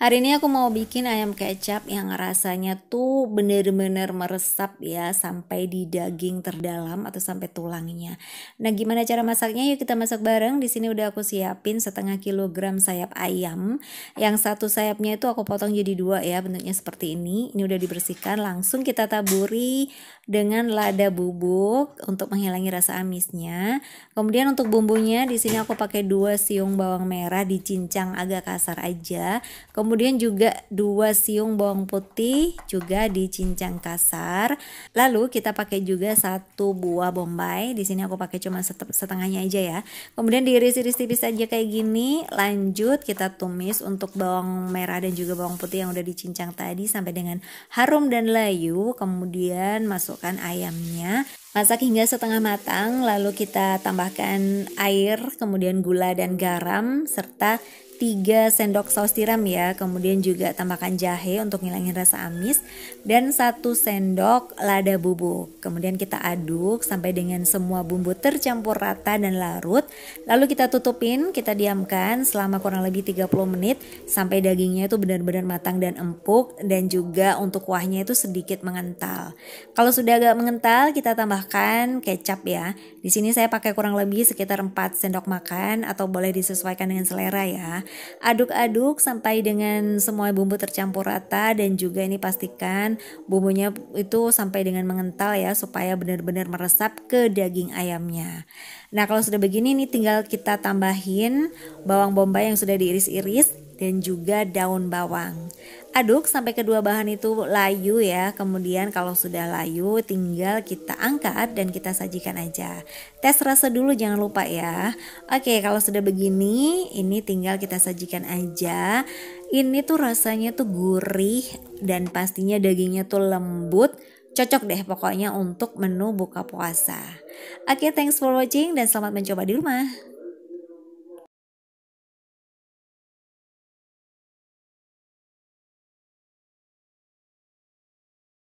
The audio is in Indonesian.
Hari ini aku mau bikin ayam kecap yang rasanya tuh bener-bener meresap ya sampai di daging terdalam atau sampai tulangnya. Nah gimana cara masaknya? Yuk kita masak bareng. Di sini udah aku siapin setengah kilogram sayap ayam. Yang satu sayapnya itu aku potong jadi dua ya bentuknya seperti ini. Ini udah dibersihkan. Langsung kita taburi dengan lada bubuk untuk menghilangi rasa amisnya. Kemudian untuk bumbunya di sini aku pakai dua siung bawang merah dicincang agak kasar aja. Kemudian Kemudian juga dua siung bawang putih juga dicincang kasar. Lalu kita pakai juga satu buah bombay. Di sini aku pakai cuma setengahnya aja ya. Kemudian diiris-iris tipis aja kayak gini. Lanjut kita tumis untuk bawang merah dan juga bawang putih yang udah dicincang tadi sampai dengan harum dan layu. Kemudian masukkan ayamnya. Masak hingga setengah matang, lalu kita tambahkan air, kemudian gula dan garam, serta 3 sendok saus tiram ya. Kemudian juga tambahkan jahe untuk ngilangin rasa amis dan 1 sendok lada bubuk. Kemudian kita aduk sampai dengan semua bumbu tercampur rata dan larut. Lalu kita tutupin, kita diamkan selama kurang lebih 30 menit sampai dagingnya itu benar-benar matang dan empuk dan juga untuk kuahnya itu sedikit mengental. Kalau sudah agak mengental, kita tambah tambahkan kecap ya. Di sini saya pakai kurang lebih sekitar 4 sendok makan atau boleh disesuaikan dengan selera ya. Aduk-aduk sampai dengan semua bumbu tercampur rata dan juga ini pastikan bumbunya itu sampai dengan mengental ya supaya benar-benar meresap ke daging ayamnya. Nah, kalau sudah begini ini tinggal kita tambahin bawang bombay yang sudah diiris-iris dan juga daun bawang. Aduk sampai kedua bahan itu layu ya. Kemudian kalau sudah layu tinggal kita angkat dan kita sajikan aja. Tes rasa dulu jangan lupa ya. Oke, kalau sudah begini ini tinggal kita sajikan aja. Ini tuh rasanya tuh gurih dan pastinya dagingnya tuh lembut. Cocok deh pokoknya untuk menu buka puasa. Oke, thanks for watching dan selamat mencoba di rumah.